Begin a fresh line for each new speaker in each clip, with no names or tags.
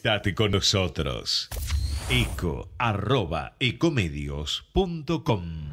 Conectate con nosotros. Eco arroba ecomedios.com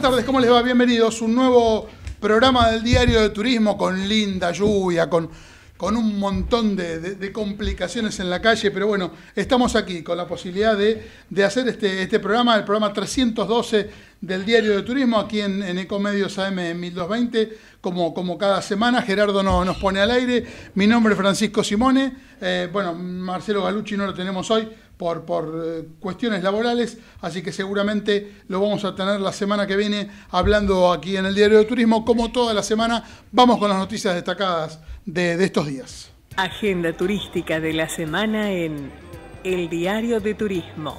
Buenas tardes, ¿cómo les va? Bienvenidos. a Un nuevo programa del Diario de Turismo con linda lluvia, con, con un montón de, complicaciones en la calle, pero bueno, estamos aquí con la posibilidad de, hacer este, este, programa, el programa 312 del Diario de Turismo, aquí en, Ecomedios AM 1220, como, como cada semana. Gerardo nos pone al aire. Mi nombre es Francisco Simone. Eh, bueno, Marcelo Galucci no lo tenemos hoy, por, eh, cuestiones laborales, así que seguramente lo vamos a tener la semana que viene hablando aquí en el Diario de Turismo, como toda la semana vamos con las noticias destacadas de, estos días. Agenda turística de la semana en El Diario de Turismo.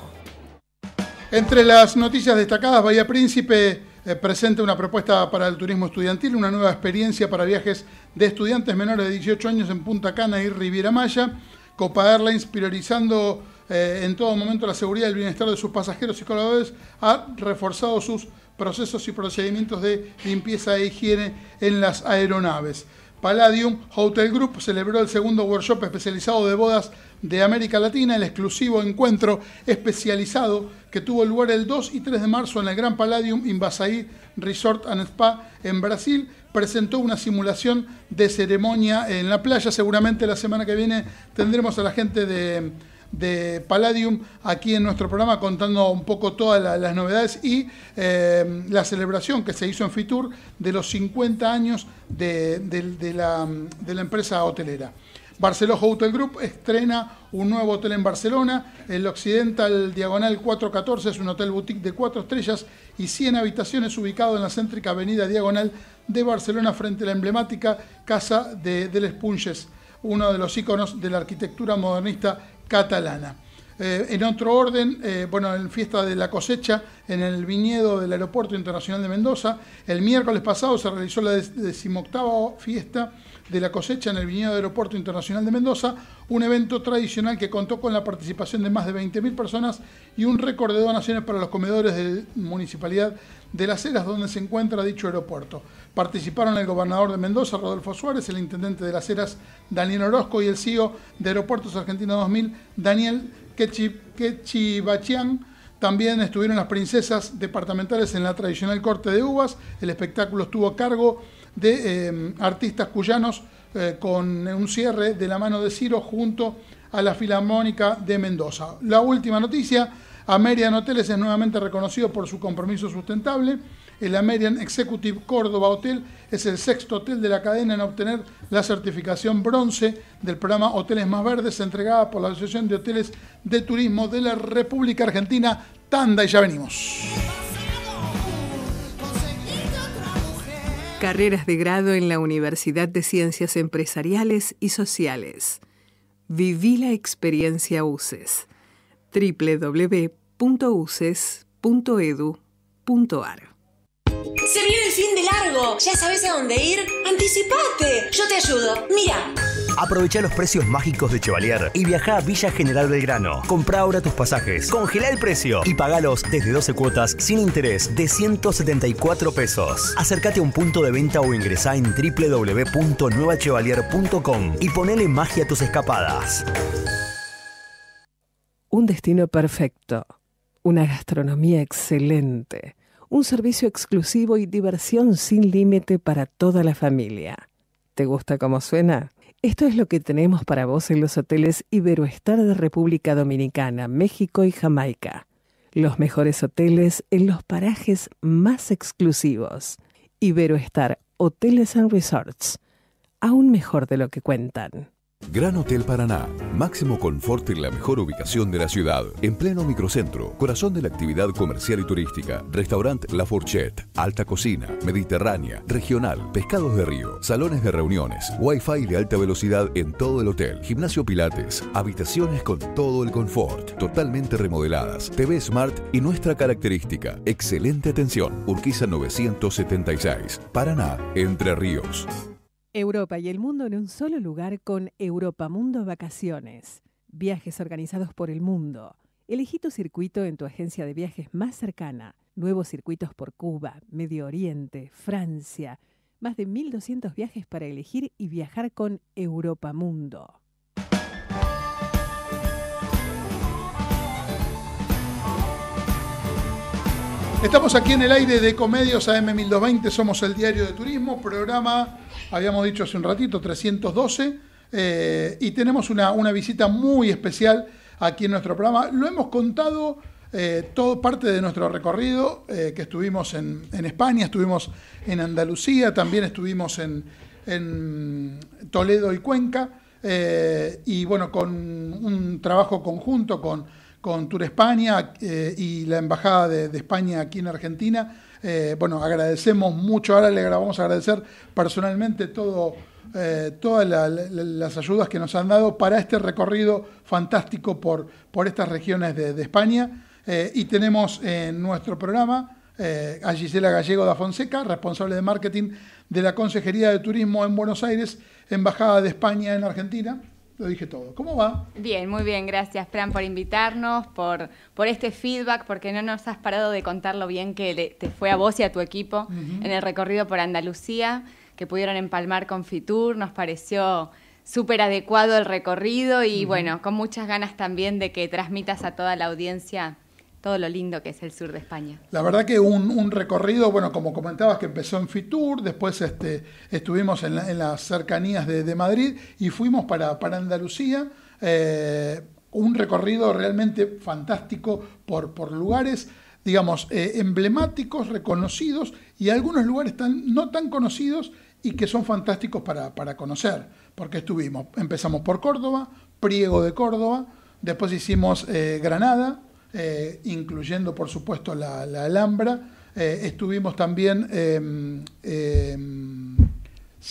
Entre las noticias destacadas, Bahía Príncipe eh, presenta una propuesta para el turismo estudiantil, una nueva experiencia para viajes de estudiantes menores de 18 años en Punta Cana y Riviera Maya. Copa Airlines priorizando eh, en todo momento la seguridad y el bienestar de sus pasajeros y colaboradores, ha reforzado sus procesos y procedimientos de limpieza e higiene en las aeronaves. Palladium Hotel Group celebró el segundo workshop especializado de bodas de América Latina, el exclusivo encuentro especializado que tuvo lugar el 2 y 3 de marzo en el Gran Palladium Invasaí Resort and Spa en Brasil, presentó una simulación de ceremonia en la playa. Seguramente la semana que viene tendremos a la gente de de Palladium aquí en nuestro programa contando un poco todas las novedades y eh, la celebración que se hizo en Fitur de los 50 años de, la, empresa hotelera. Barceló Hotel Group estrena un nuevo hotel en Barcelona. El Occidental Diagonal 414 es un hotel boutique de cuatro estrellas y 100 habitaciones ubicado en la céntrica avenida Diagonal de Barcelona frente a la emblemática Casa de, de Les Punches, uno de los iconos de la arquitectura modernista catalana. Eh, en otro orden, eh, bueno, en fiesta de la cosecha en el viñedo del Aeropuerto Internacional de Mendoza, el miércoles pasado se realizó la decimoctava fiesta de la cosecha en el viñedo de Aeropuerto Internacional de Mendoza, un evento tradicional que contó con la participación de más de 20.000 personas y un récord de donaciones para los comedores de la Municipalidad de Las Heras, donde se encuentra dicho aeropuerto. Participaron el gobernador de Mendoza, Rodolfo Suárez, el intendente de Las Heras, Daniel Orozco, y el CEO de Aeropuertos Argentina 2000, Daniel Quechibachián También estuvieron las princesas departamentales en la tradicional corte de uvas. El espectáculo estuvo a cargo de em, artistas cuyanos eh, con un cierre de la mano de Ciro junto a la Filarmónica de Mendoza. La última noticia, Amerian Hoteles es nuevamente reconocido por su compromiso sustentable. El Amerian Executive Córdoba Hotel es el sexto hotel de la cadena en obtener la certificación bronce del programa Hoteles Más Verdes entregada por la Asociación de Hoteles de Turismo de la República Argentina. Tanda y ya venimos.
carreras de grado en la Universidad de Ciencias Empresariales y Sociales. Viví la experiencia UCES. www.uces.edu.ar Se viene el fin de largo. ¿Ya sabes a dónde ir? ¡Anticipate! Yo te ayudo. Mira. Aprovecha los precios mágicos de Chevalier y viaja a Villa General Belgrano. Compra ahora tus pasajes, congela el precio y pagalos desde 12 cuotas sin interés de 174 pesos. Acércate a un punto de venta o ingresa en www.nuevachevalier.com y ponele magia a tus escapadas. Un destino perfecto, una gastronomía excelente, un servicio exclusivo y diversión sin límite para toda la familia. ¿Te gusta cómo suena? Esto es lo que tenemos para vos en los hoteles Iberoestar de República Dominicana, México y Jamaica. Los mejores hoteles en los parajes más exclusivos. Iberoestar Hoteles and Resorts. Aún mejor de lo que cuentan. Gran Hotel Paraná, máximo confort en la mejor ubicación de la ciudad, en pleno microcentro, corazón de la actividad comercial y turística, Restaurante La Fourchette, alta cocina, mediterránea, regional, pescados de río, salones de reuniones, wifi de alta velocidad en todo el hotel, gimnasio pilates, habitaciones con todo el confort, totalmente remodeladas, TV Smart y nuestra característica, excelente atención, Urquiza 976, Paraná, Entre Ríos. Europa y el mundo en un solo lugar con Europa Mundo Vacaciones. Viajes organizados por el mundo. Elegí tu circuito en tu agencia de viajes más cercana. Nuevos circuitos por Cuba, Medio Oriente, Francia. Más de 1.200 viajes para elegir y viajar con Europa Mundo.
Estamos aquí en el aire de Comedios AM 1020. somos el diario de turismo, programa habíamos dicho hace un ratito, 312, eh, y tenemos una, visita muy especial aquí en nuestro programa. Lo hemos contado eh, todo parte de nuestro recorrido, eh, que estuvimos en, España, estuvimos en Andalucía, también estuvimos en, Toledo y Cuenca, y bueno, con un trabajo conjunto con, con Tour España y la Embajada de, de España aquí en Argentina eh, bueno, agradecemos mucho, ahora le vamos a agradecer personalmente eh, todas las ayudas que nos han dado para este recorrido fantástico por, estas regiones de, España. Eh, y tenemos en nuestro programa a Gisela Gallego da Fonseca, responsable de marketing de la Consejería de Turismo en Buenos Aires, Embajada de España en Argentina lo dije todo. ¿Cómo
va? Bien, muy bien, gracias Fran por invitarnos, por, por este feedback, porque no nos has parado de contar lo bien que te fue a vos y a tu equipo en el recorrido por Andalucía, que pudieron empalmar con Fitur, nos pareció súper adecuado el recorrido y bueno, con muchas ganas también de que transmitas a toda la audiencia todo lo lindo que es el sur de España.
La verdad que un, recorrido, bueno, como comentabas, que empezó en Fitur, después este, estuvimos en, las cercanías de, Madrid y fuimos para, Andalucía. Eh, un recorrido realmente fantástico por, lugares, digamos, eh, emblemáticos, reconocidos y algunos lugares tan, no tan conocidos y que son fantásticos para, conocer, porque estuvimos, empezamos por Córdoba, Priego de Córdoba, después hicimos eh, Granada, eh, incluyendo por supuesto la, Alhambra. Eh, estuvimos también em, em,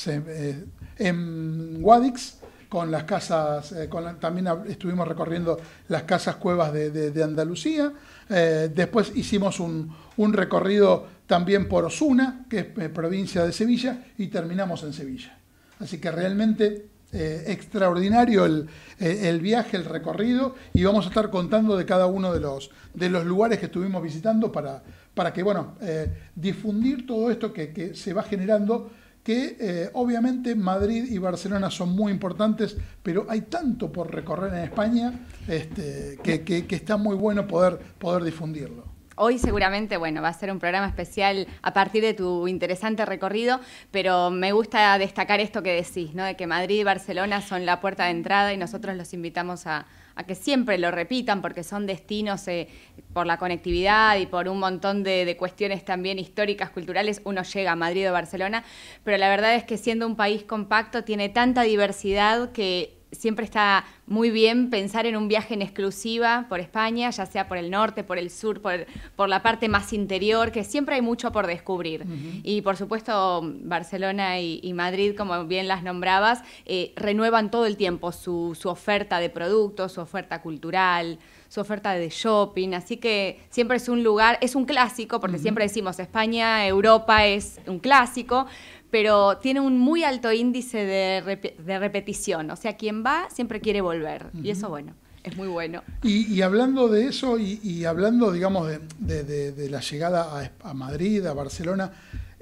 eh, en Guadix con las casas, también estuvimos recorriendo las casas cuevas de, Andalucía. después hicimos un recorrido también por Osuna, que es provincia de Sevilla, y terminamos en Sevilla. Así que realmente eh, extraordinario eh, el, viaje, el recorrido, y vamos a estar contando de cada uno de los, de los lugares que estuvimos visitando para, para que, bueno, eh, difundir todo esto que, se va generando, que obviamente Madrid y Barcelona son muy importantes, pero hay tanto por recorrer en España este, que, que, está muy bueno poder, poder difundirlo
hoy seguramente, bueno, va a ser un programa especial a partir de tu interesante recorrido, pero me gusta destacar esto que decís, ¿no? De que Madrid y Barcelona son la puerta de entrada y nosotros los invitamos a, que siempre lo repitan porque son destinos eh, por la conectividad y por un montón de, de, cuestiones también históricas, culturales, uno llega a Madrid o Barcelona, pero la verdad es que siendo un país compacto tiene tanta diversidad que siempre está muy bien pensar en un viaje en exclusiva por España, ya sea por el norte, por el sur, por, por la parte más interior, que siempre hay mucho por descubrir. Y por supuesto, Barcelona y, Madrid, como bien las nombrabas, eh, renuevan todo el tiempo su, oferta de productos, su oferta cultural su oferta de shopping, así que siempre es un lugar, es un clásico, porque siempre decimos España, Europa es un clásico, pero tiene un muy alto índice de, repetición. O sea, quien va siempre quiere volver. Y eso, bueno, es muy bueno.
Y, hablando de eso, y, hablando, digamos, de, la llegada a, Madrid, a Barcelona,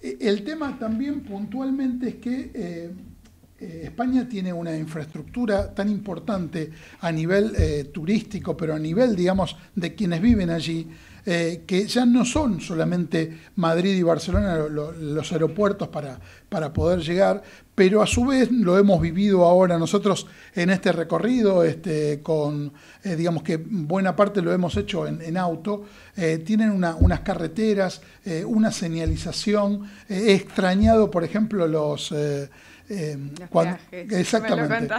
eh, el tema también puntualmente es que eh, eh, España tiene una infraestructura tan importante a nivel turístico, pero a nivel, digamos, de quienes viven allí eh, que ya no son solamente Madrid y Barcelona los aeropuertos para, para poder llegar, pero a su vez lo hemos vivido ahora nosotros en este recorrido, este, con, eh, digamos que buena parte lo hemos hecho en, auto, eh, tienen unas carreteras, una señalización, he extrañado, por ejemplo, los... peajes. exactamente.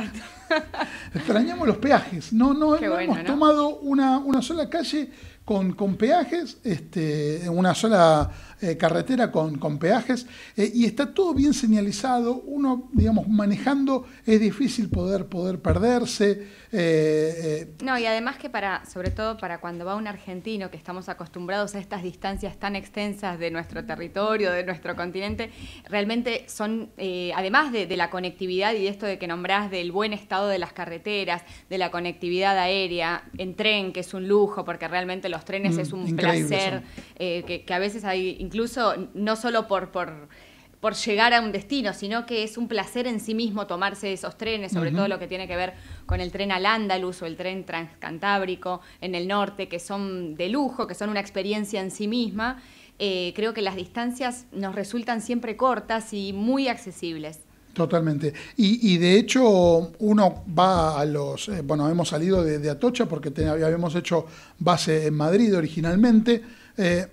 Extrañamos los peajes. No, no, hemos tomado una, una sola calle con, con peajes, este, una sola eh, carretera con, peajes, eh, y está todo bien señalizado, uno, digamos, manejando, es difícil poder, poder perderse, eh, eh,
No, y además que para, sobre todo para cuando va un argentino, que estamos acostumbrados a estas distancias tan extensas de nuestro territorio, de nuestro continente, realmente son, eh, además de, la conectividad y de esto de que nombrás del buen estado de las carreteras, de la conectividad aérea, en tren, que es un lujo, porque realmente los trenes mm, es un placer, eh, que, a veces hay, incluso no solo por, por por llegar a un destino, sino que es un placer en sí mismo tomarse esos trenes, sobre todo lo que tiene que ver con el tren al Andalus o el tren transcantábrico en el norte, que son de lujo, que son una experiencia en sí misma. Eh, creo que las distancias nos resultan siempre cortas y muy accesibles.
Totalmente. Y, de hecho, uno va a los. Eh, bueno, hemos salido de, Atocha porque habíamos hecho base en Madrid originalmente. Eh,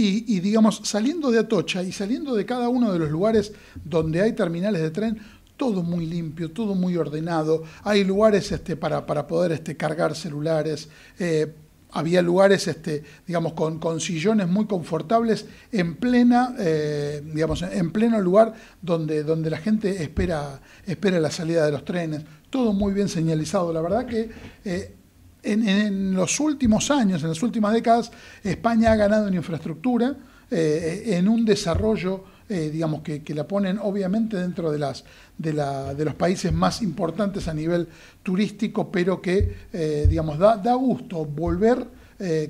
y, digamos, saliendo de Atocha y saliendo de cada uno de los lugares donde hay terminales de tren, todo muy limpio, todo muy ordenado. Hay lugares este, para, para, poder este, cargar celulares. Eh, había lugares, este, digamos, con, con, sillones muy confortables en plena, eh, digamos, en pleno lugar donde, donde la gente espera, espera la salida de los trenes. Todo muy bien señalizado. La verdad que eh, en, los últimos años, en las últimas décadas, España ha ganado en infraestructura, eh, en un desarrollo, eh, digamos, que, la ponen obviamente dentro de, las, de, los países más importantes a nivel turístico, pero que, eh, da, gusto volver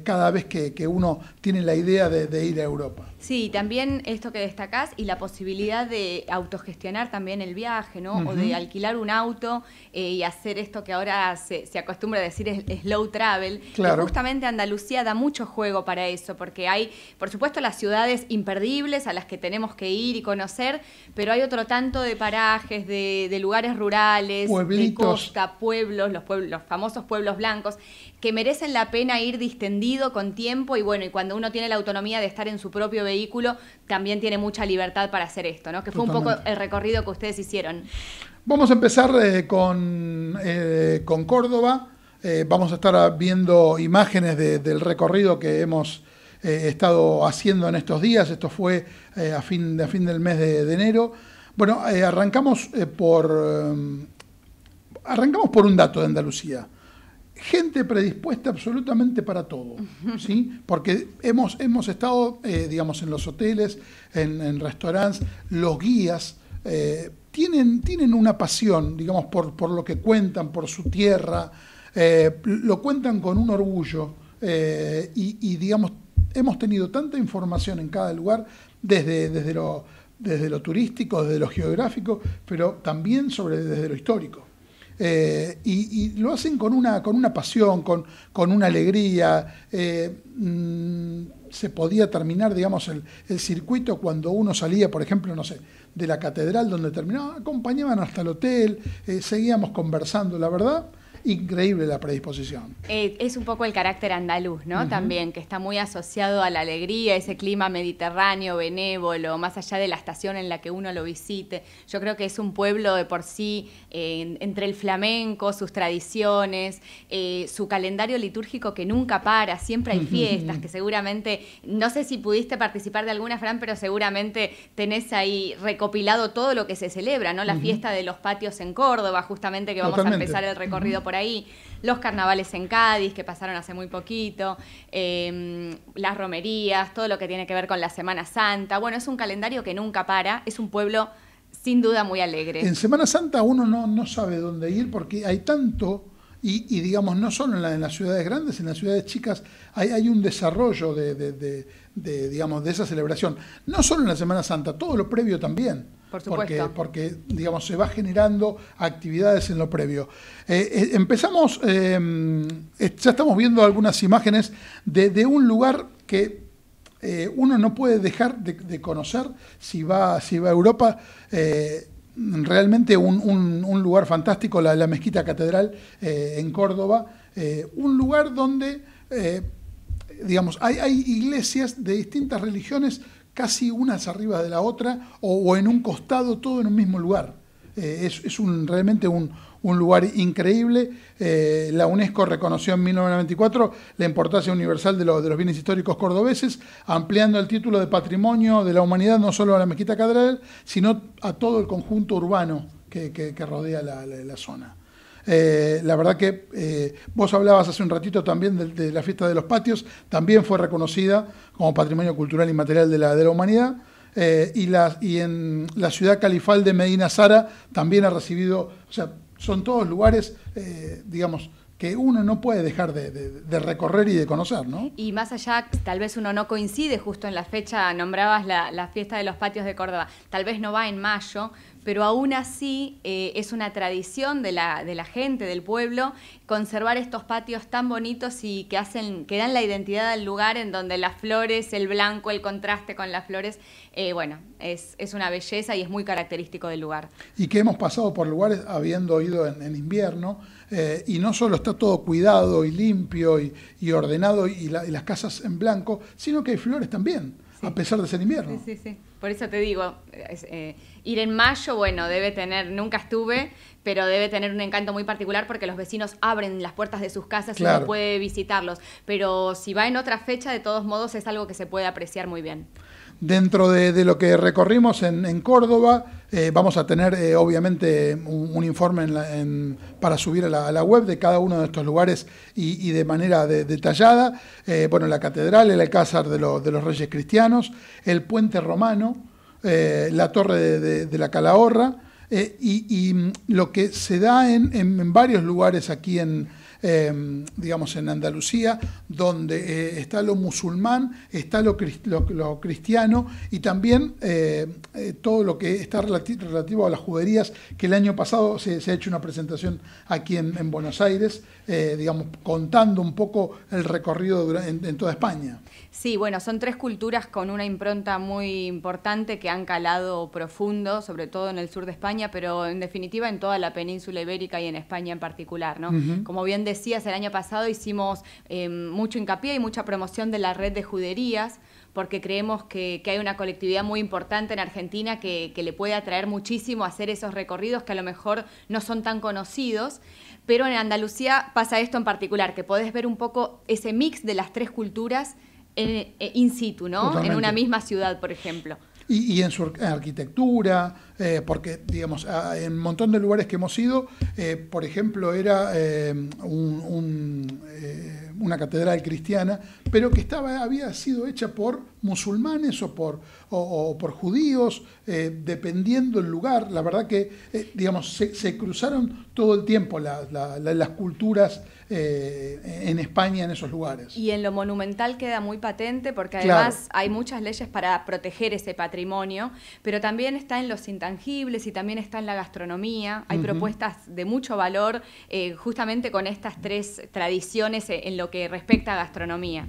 cada vez que, uno tiene la idea de ir a Europa.
Sí, también esto que destacás y la posibilidad de autogestionar también el viaje, ¿no? O de alquilar un auto eh, y hacer esto que ahora se, acostumbra a decir es, slow travel. Claro. justamente Andalucía da mucho juego para eso, porque hay, por supuesto, las ciudades imperdibles a las que tenemos que ir y conocer, pero hay otro tanto de parajes, de, lugares rurales, de costa, pueblos los, pueblos, los famosos pueblos blancos, que merecen la pena ir distendido con tiempo y bueno, y cuando uno tiene la autonomía de estar en su propio vehículo también tiene mucha libertad para hacer esto, ¿no? Que fue un poco el recorrido que ustedes hicieron.
Vamos a empezar eh, con, eh, con, Córdoba. Eh, vamos a estar viendo imágenes del recorrido que hemos estado haciendo en estos días. Esto fue a, fin, fin del mes de, de enero. Bueno, arrancamos por arrancamos por un dato de Andalucía gente predispuesta absolutamente para todo, ¿sí? Porque hemos, hemos estado, eh, digamos, en los hoteles, en, restaurantes, los guías eh, tienen, tienen una pasión, digamos, por, por lo que cuentan, por su tierra, eh, lo cuentan con un orgullo y, digamos, hemos tenido tanta información en cada lugar desde, desde, lo, desde lo turístico, desde lo geográfico, pero también sobre desde lo histórico. Eh, y, lo hacen con una, con una pasión, con, una alegría. Eh, mm, se podía terminar, digamos, el, el, circuito cuando uno salía, por ejemplo, no sé, de la catedral donde terminaba, acompañaban hasta el hotel, eh, seguíamos conversando, la verdad increíble la predisposición.
Eh, es un poco el carácter andaluz, ¿no? También, que está muy asociado a la alegría, ese clima mediterráneo, benévolo, más allá de la estación en la que uno lo visite. Yo creo que es un pueblo de por sí, eh, entre el flamenco, sus tradiciones, eh, su calendario litúrgico que nunca para, siempre hay fiestas, que seguramente, no sé si pudiste participar de alguna, Fran, pero seguramente tenés ahí recopilado todo lo que se celebra, ¿no? La fiesta de los patios en Córdoba, justamente que vamos a empezar el recorrido por por ahí, los carnavales en Cádiz, que pasaron hace muy poquito, em, las romerías, todo lo que tiene que ver con la Semana Santa. Bueno, es un calendario que nunca para, es un pueblo sin duda muy alegre. En
Semana Santa uno no, sabe dónde ir porque hay tanto... Y, digamos, no solo en, las ciudades grandes, en las ciudades chicas hay, un desarrollo de, digamos, de esa celebración. No solo en la Semana Santa, todo lo previo también. Porque, digamos, se va generando actividades en lo previo. Eh, eh, empezamos, em, ya estamos viendo algunas imágenes de, un lugar que eh, uno no puede dejar de, conocer si va, si va a Europa realmente un, lugar fantástico, la, la Mezquita Catedral en Córdoba, un lugar donde, digamos, hay, hay, iglesias de distintas religiones casi unas arriba de la otra o, en un costado, todo en un mismo lugar. Eh, es, un, realmente un, lugar increíble. Eh, la UNESCO reconoció en 1994 la importancia universal de, de, los bienes históricos cordobeses, ampliando el título de patrimonio de la humanidad no solo a la mezquita Cadral, sino a todo el conjunto urbano que, que, rodea la zona. Eh, la verdad que eh, vos hablabas hace un ratito también de, la fiesta de los patios, también fue reconocida como Patrimonio Cultural Inmaterial de la, de la Humanidad. Eh, y, y en la ciudad califal de Medina Sara también ha recibido, o sea, son todos lugares, digamos, que uno no puede dejar de, recorrer y de conocer, ¿no?
Y más allá, tal vez uno no coincide justo en la fecha, nombrabas la, la, fiesta de los patios de Córdoba, tal vez no va en mayo, pero aún así eh, es una tradición de la, de la, gente, del pueblo, conservar estos patios tan bonitos y que, hacen, que dan la identidad al lugar en donde las flores, el blanco, el contraste con las flores, eh, bueno, es, una belleza y es muy característico del lugar.
Y que hemos pasado por lugares habiendo ido en, invierno, eh, y no solo está todo cuidado y limpio y, ordenado y las casas en blanco, sino que hay flores también a pesar de ser invierno. Sí, sí, sí.
Por eso te digo, eh, ir en mayo, bueno, debe tener, nunca estuve, pero debe tener un encanto muy particular porque los vecinos abren las puertas de sus casas y uno puede visitarlos. Pero si va en otra fecha, de todos modos, es algo que se puede apreciar muy bien
dentro de, lo que recorrimos en, Córdoba. Eh, vamos a tener, eh, obviamente, un, informe para subir a la, web de cada uno de estos lugares y, de manera detallada. Eh, bueno, la catedral, el alcázar de, de, los Reyes Cristianos, el puente romano, la torre de, la Calahorra y, mm, lo que se da en, en varios lugares aquí en Em, digamos, en Andalucía, donde eh, está lo musulmán, está lo, cristiano y también eh, eh, todo lo que está relativo a las juderías, que el año pasado se, ha hecho una presentación aquí en, Buenos Aires, digamos, contando un poco el recorrido en toda España.
Sí, bueno, son tres culturas con una impronta muy importante que han calado profundo, sobre todo en el sur de España, pero en definitiva en toda la península ibérica y en España en particular. ¿no? Como bien decías, el año pasado hicimos eh, mucho hincapié y mucha promoción de la red de juderías porque creemos que, hay una colectividad muy importante en Argentina que, que le puede atraer muchísimo hacer esos recorridos que a lo mejor no son tan conocidos. Pero en Andalucía pasa esto en particular, que podés ver un poco ese mix de las tres culturas eh, in situ, ¿no? En una misma ciudad, por ejemplo.
Y, en su arquitectura, eh, porque, digamos, en un montón de lugares que hemos ido, eh, por ejemplo, era una catedral cristiana, pero que estaba, había sido hecha por musulmanes o por, o, por judíos, eh, dependiendo el lugar. La verdad que, eh, digamos, se, cruzaron todo el tiempo las culturas eh, en España en esos lugares.
Y en lo monumental queda muy patente porque además hay muchas leyes para proteger ese patrimonio, pero también está en los intangibles y también está en la gastronomía. Hay propuestas de mucho valor justamente con estas tres tradiciones en lo que respecta a gastronomía.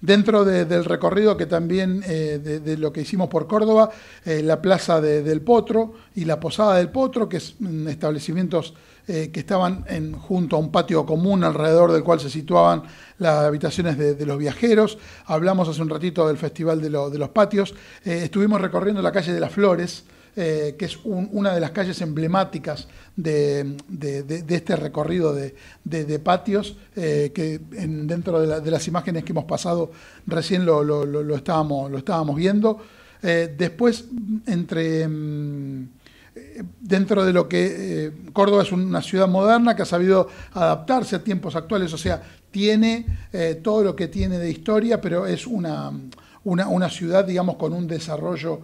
Dentro del recorrido que también eh, de, lo que hicimos por Córdoba, eh, la Plaza del Potro y la Posada del Potro, que es mm, establecimientos eh, que estaban junto a un patio común alrededor del cual se situaban las habitaciones de, los viajeros. Hablamos hace un ratito del Festival de los Patios. estuvimos recorriendo la calle de las Flores. Eh, que es una de las calles emblemáticas de, este recorrido de, patios, eh, que dentro de, las imágenes que hemos pasado recién lo, estábamos, viendo. Eh, después, entre... Mm, dentro de lo que Córdoba es una ciudad moderna que ha sabido adaptarse a tiempos actuales, o sea, tiene todo lo que tiene de historia, pero es una, una, ciudad, digamos, con un desarrollo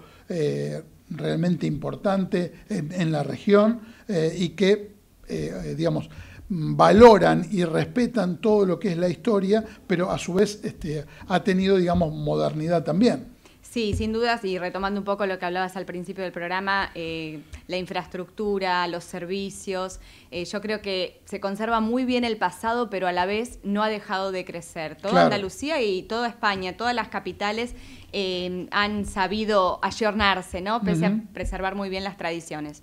realmente importante en, la región eh, y que, eh, eh, digamos, valoran y respetan todo lo que es la historia, pero a su vez este, ha tenido, digamos, modernidad también.
Sí, sin dudas, y retomando un poco lo que hablabas al principio del programa, la infraestructura, los servicios, yo creo que se conserva muy bien el pasado, pero a la vez no ha dejado de crecer. Toda Andalucía y toda España, todas las capitales han sabido ayornarse, ¿no? preservar muy bien las tradiciones.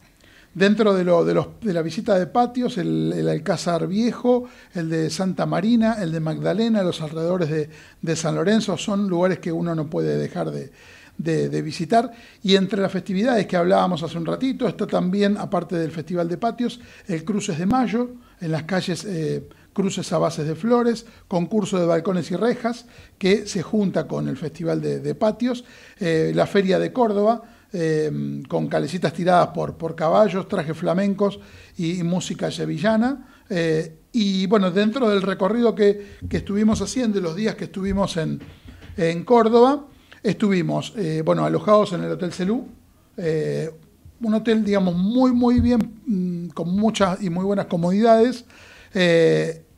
Dentro de, los, de la visita de patios, el, Alcázar Viejo, el de Santa Marina, el de Magdalena, los alrededores de, San Lorenzo, son lugares que uno no puede dejar de, visitar. Y entre las festividades que hablábamos hace un ratito, está también, aparte del Festival de Patios, el Cruces de Mayo, en las calles eh, cruces a bases de flores, concurso de balcones y rejas, que se junta con el Festival de, Patios, eh, la Feria de Córdoba, eh, con calecitas tiradas por, por caballos, trajes flamencos y, música sevillana. Eh, y bueno, dentro del recorrido que, estuvimos haciendo los días que estuvimos en, Córdoba, estuvimos bueno, alojados en el Hotel Celú, un hotel, digamos, muy, muy bien, mm, con muchas y muy buenas comodidades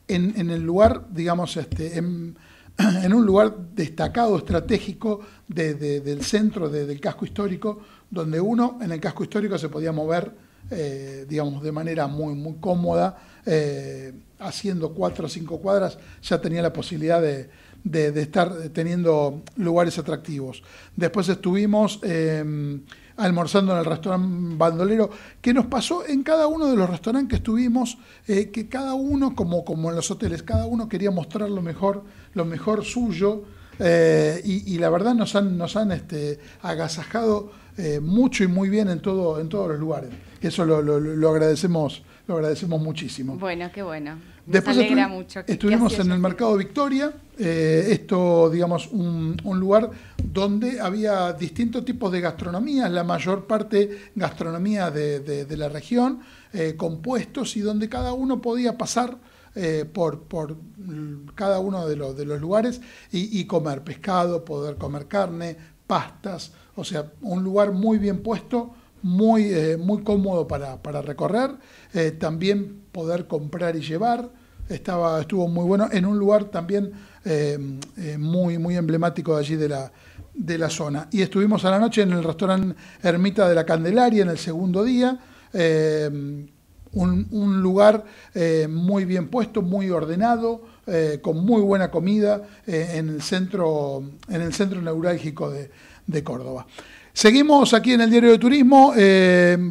en, el lugar, digamos, este, en, un lugar destacado, estratégico del centro del casco histórico, donde uno en el casco histórico se podía mover, eh, digamos, de manera muy, muy cómoda, eh, haciendo cuatro o cinco cuadras, ya tenía la posibilidad de, de estar teniendo lugares atractivos. Después estuvimos em, almorzando en el restaurante Bandolero, que nos pasó en cada uno de los restaurantes que estuvimos, eh, que cada uno, como, como en los hoteles, cada uno quería mostrar lo mejor, lo mejor suyo. Eh, y, la verdad nos han, nos han este, agasajado eh, mucho y muy bien en, todo, en todos los lugares. Eso lo, lo, lo agradecemos, lo agradecemos muchísimo.
Bueno, qué bueno.
Después alegra mucho. estuvimos en el Mercado Victoria, eh, esto, digamos, un, un, lugar donde había distintos tipos de gastronomías, la mayor parte gastronomía de, la región, eh, compuestos y donde cada uno podía pasar eh, por, cada uno de, los, de los lugares y, comer pescado, poder comer carne, pastas, o sea, un lugar muy bien puesto, muy, muy cómodo para, para recorrer, también poder comprar y llevar, Estaba, estuvo muy bueno, en un lugar también eh, eh, muy, muy emblemático de allí de la zona. Y estuvimos a la noche en el restaurante Ermita de la Candelaria, en el segundo día. Eh, un, lugar muy bien puesto, muy ordenado, con muy buena comida en, el centro, en el centro neurálgico de, de Córdoba. Seguimos aquí en el Diario de Turismo,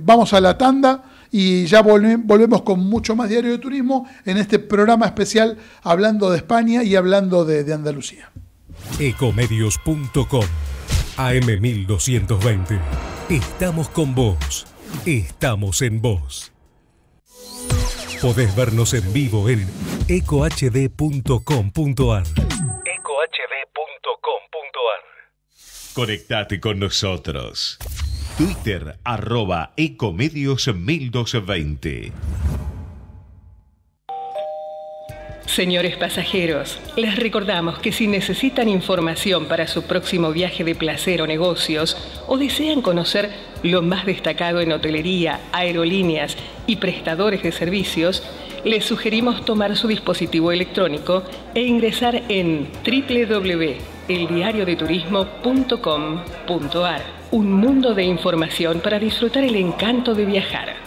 vamos a la tanda y ya volvemos con mucho más Diario de Turismo en este programa especial hablando de España y hablando de, de Andalucía.
Ecomedios.com AM1220. Estamos con vos. Estamos en vos. Podés vernos en vivo en ecohd.com.ar. ecohd.com.ar. Conectate con nosotros. Twitter arroba Ecomedios 1220. Señores pasajeros, les recordamos que si necesitan información para su próximo viaje de placer o negocios, o desean conocer lo más destacado en hotelería, aerolíneas y prestadores de servicios, les sugerimos tomar su dispositivo electrónico e ingresar en www.eldiariodeturismo.com.ar. Un mundo de información para disfrutar el encanto de viajar.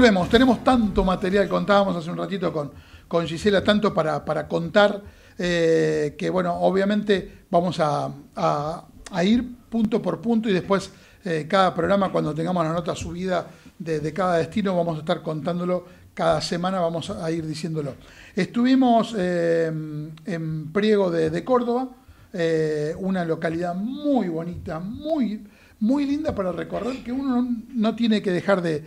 Volvemos, tenemos tanto material, contábamos hace un ratito con, con Gisela, tanto para, contar, eh, que bueno, obviamente vamos a, ir punto por punto y después eh, cada programa, cuando tengamos la nota subida de, cada destino, vamos a estar contándolo, cada semana vamos a ir diciéndolo. Estuvimos eh, en Priego de Córdoba, una localidad muy bonita, muy muy linda para recordar que uno no, tiene que dejar de,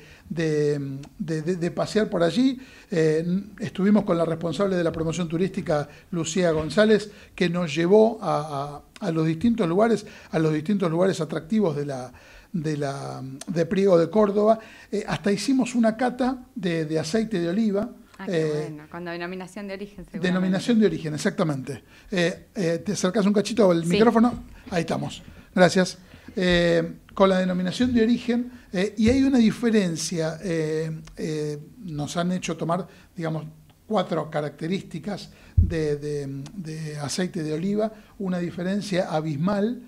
pasear por allí. Eh, estuvimos con la responsable de la promoción turística, Lucía González, que nos llevó a, los distintos lugares, a los distintos lugares atractivos de la, de, la, de Priego de Córdoba. Eh, hasta hicimos una cata de, de aceite de oliva. Ah, qué eh, bueno,
con denominación de origen.
Denominación de origen, exactamente. te acercas un cachito al micrófono. Ahí estamos. Gracias. Eh, con la denominación de origen eh, y hay una diferencia. Eh, nos han hecho tomar, digamos, cuatro características de, aceite de oliva, una diferencia abismal.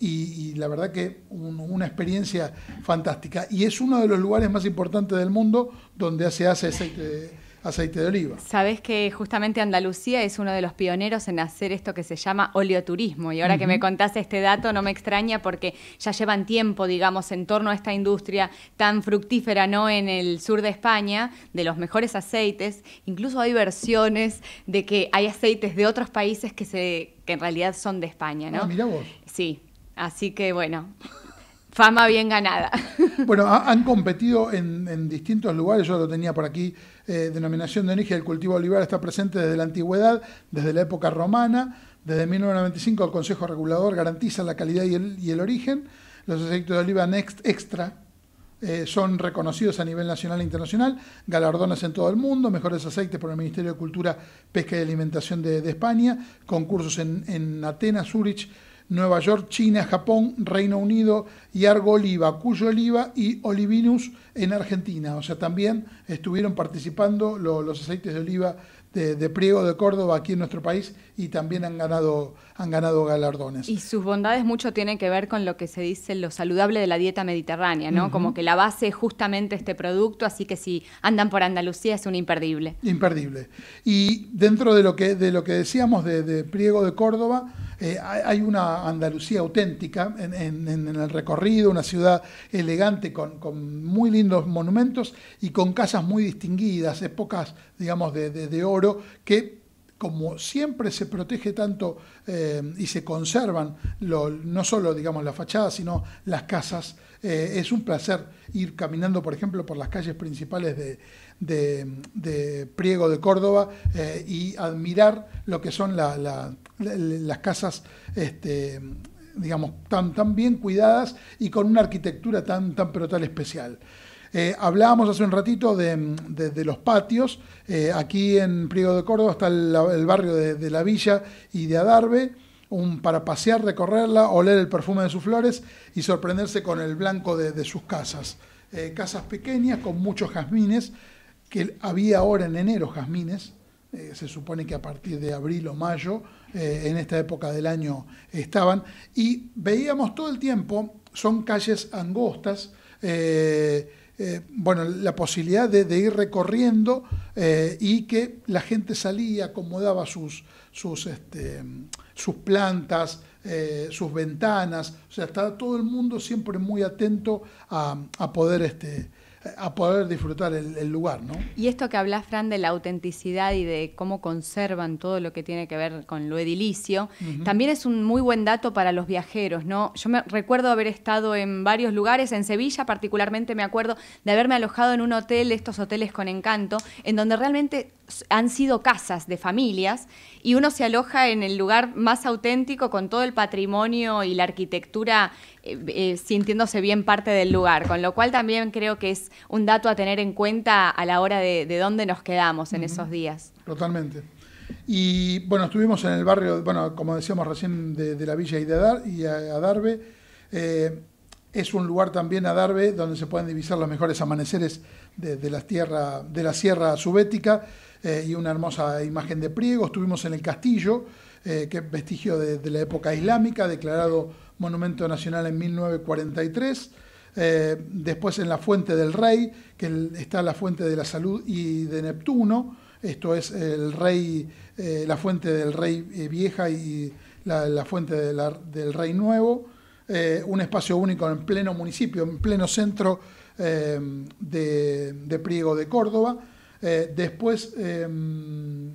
y, la verdad que una experiencia fantástica. Y es uno de los lugares más importantes del mundo donde se hace aceite de, oliva aceite de oliva. Sabes
que justamente Andalucía es uno de los pioneros en hacer esto que se llama oleoturismo. Y ahora que me contaste este dato no me extraña porque ya llevan tiempo, digamos, en torno a esta industria tan fructífera, ¿no? En el sur de España, de los mejores aceites. Incluso hay versiones de que hay aceites de otros países que, se, que en realidad son de España, ¿no? Ah, vos. Sí. Así que bueno, Fama bien ganada.
Bueno, han competido en, distintos lugares, yo lo tenía por aquí, eh, denominación de origen del cultivo olivar está presente desde la antigüedad, desde la época romana, desde 1995 el Consejo Regulador garantiza la calidad y el, origen, los aceites de oliva Next Extra, eh, son reconocidos a nivel nacional e internacional, galardones en todo el mundo, mejores aceites por el Ministerio de Cultura, Pesca y Alimentación de, España, concursos en, en Atenas, Zurich, Nueva York, China, Japón, Reino Unido y Argo Oliva, Cuyo Oliva y Olivinus en Argentina. O sea, también estuvieron participando los aceites de oliva de, de Priego de Córdoba aquí en nuestro país y también han ganado, han ganado galardones.
Y sus bondades mucho tienen que ver con lo que se dice lo saludable de la dieta mediterránea, ¿no? Como que la base es justamente este producto, así que si andan por Andalucía es un imperdible. Imperdible.
Y dentro de lo que, de lo que decíamos de, Priego de Córdoba, eh, hay una Andalucía auténtica en, el recorrido, una ciudad elegante con, muy lindos monumentos y con casas muy distinguidas, épocas, digamos, de, de oro, que como siempre se protege tanto eh, y se conservan no solo digamos la fachada, sino las casas, eh, es un placer ir caminando, por ejemplo, por las calles principales de, Priego de Córdoba eh, y admirar lo que son las casas. Este, digamos, tan, tan bien cuidadas y con una arquitectura tan, tan pero tan especial. Eh, hablábamos hace un ratito de, los patios. Eh, aquí en Priego de Córdoba está el, barrio de, La Villa y de Adarve. para pasear, recorrerla, oler el perfume de sus flores y sorprenderse con el blanco de, sus casas. Eh, casas pequeñas con muchos jazmines, que había ahora en enero jazmines, se supone que a partir de abril o mayo, en esta época del año estaban, y veíamos todo el tiempo, son calles angostas, eh, bueno, la posibilidad de, ir recorriendo eh, y que la gente salía, acomodaba sus, sus, este, sus plantas, eh, sus ventanas, o sea, estaba todo el mundo siempre muy atento a, a poder este, a poder disfrutar el, lugar, ¿no?
Y esto que hablas, Fran, de la autenticidad y de cómo conservan todo lo que tiene que ver con lo edilicio, también es un muy buen dato para los viajeros, ¿no? Yo me recuerdo haber estado en varios lugares, en Sevilla particularmente me acuerdo de haberme alojado en un hotel, estos hoteles con encanto, en donde realmente han sido casas de familias y uno se aloja en el lugar más auténtico con todo el patrimonio y la arquitectura eh, eh, sintiéndose bien parte del lugar, con lo cual también creo que es un dato a tener en cuenta a la hora de, dónde nos quedamos en esos días.
Totalmente. Y bueno, estuvimos en el barrio, bueno, como decíamos recién, de, la Villa y de dar y es un lugar también Darbe donde se pueden divisar los mejores amaneceres de, de la, de la sierra subética eh, y una hermosa imagen de priego. Estuvimos en el castillo, que es vestigio de, la época islámica, declarado Monumento Nacional en 1943. Eh, después en la Fuente del Rey, que está la Fuente de la Salud y de Neptuno. Esto es el rey, eh, la Fuente del Rey eh, Vieja y la, Fuente del Rey Nuevo. un espacio único en pleno municipio, en pleno centro de, de, Priego de Córdoba. después em,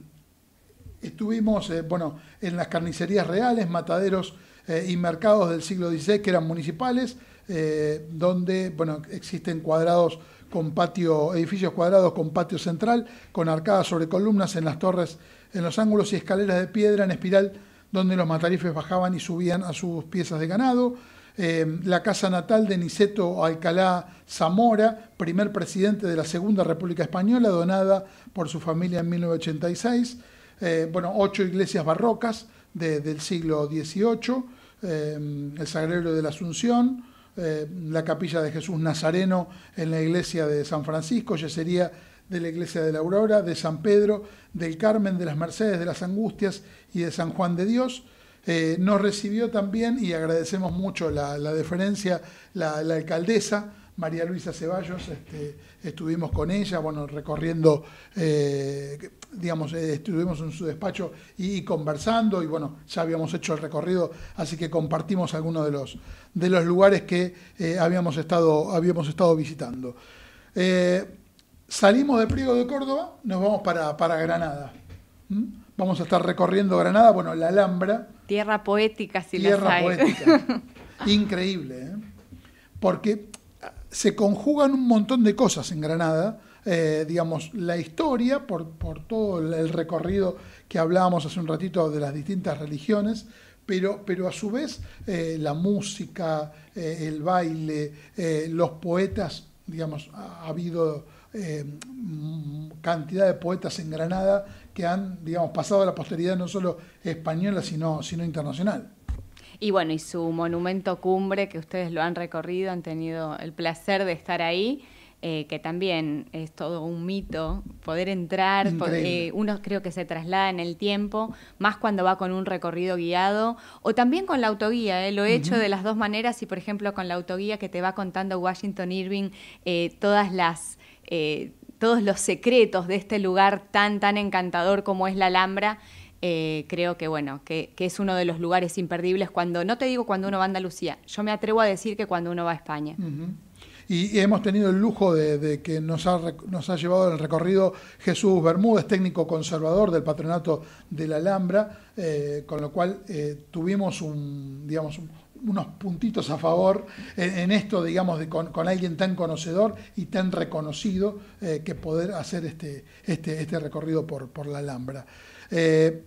estuvimos, bueno, en las carnicerías reales, mataderos eh, y mercados del siglo XVI que eran municipales, eh, donde existen cuadrados con patio, edificios cuadrados con patio central, con arcadas sobre columnas en las torres, en los ángulos y escaleras de piedra en espiral, donde los matarifes bajaban y subían a sus piezas de ganado. Eh, la casa natal de Niceto Alcalá Zamora, primer presidente de la Segunda República Española, donada por su familia en 1986. bueno, ocho iglesias barrocas del siglo XVIII. Eh, el Sagrario de la Asunción, eh, la capilla de Jesús Nazareno en la iglesia de San Francisco, sería de la iglesia de la Aurora, de San Pedro, del Carmen, de las Mercedes, de las Angustias y de San Juan de Dios. Eh, nos recibió también, y agradecemos mucho la, la deferencia, la alcaldesa, María Luisa Ceballos, este, estuvimos con ella, bueno, recorriendo, eh, digamos, eh, estuvimos en su despacho y, conversando, y bueno, ya habíamos hecho el recorrido, así que compartimos algunos de los, de los lugares que eh, habíamos, estado, habíamos estado visitando. salimos de Priego de Córdoba, nos vamos para, Granada. ¿Mm? Vamos a estar recorriendo Granada, bueno, la Alhambra.
Tierra poética, si Tierra poética.
Increíble, Porque se conjugan un montón de cosas en Granada. Eh, digamos, la historia, por, todo el recorrido que hablábamos hace un ratito de las distintas religiones, pero, a su vez eh, la música, eh, el baile, los poetas, digamos, ha, habido mm, cantidad de poetas en Granada que han, digamos, pasado a la posteridad no solo española, sino, sino internacional. Y
bueno, y su monumento cumbre, que ustedes lo han recorrido, han tenido el placer de estar ahí. Eh, que también es todo un mito, poder entrar, porque eh, uno creo que se traslada en el tiempo, más cuando va con un recorrido guiado, o también con la autoguía, eh, lo he hecho de las dos maneras, y por ejemplo con la autoguía que te va contando Washington Irving todas las... todos los secretos de este lugar tan, tan encantador como es la Alhambra, eh, creo que bueno, que, es uno de los lugares imperdibles cuando, no te digo cuando uno va a Andalucía, yo me atrevo a decir que cuando uno va a España.
Y hemos tenido el lujo de, que nos ha, nos ha llevado el recorrido Jesús Bermúdez, técnico conservador del patronato de la Alhambra, eh, con lo cual eh, tuvimos un, digamos, unos puntitos a favor en, esto, digamos, con, alguien tan conocedor y tan reconocido que poder hacer este, este, este, recorrido por, por la Alhambra. Eh,